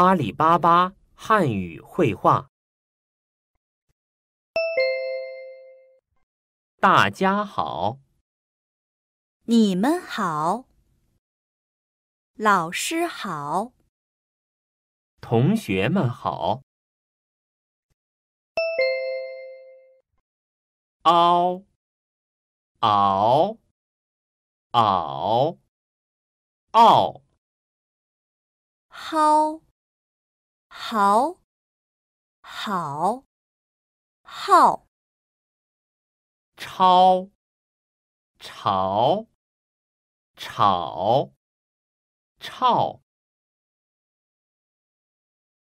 阿里巴巴汉语绘画。大家好，你们好，老师好，同学们好。嗷，嗷，嗷，嗷，à 好好好，抄吵，吵，吵。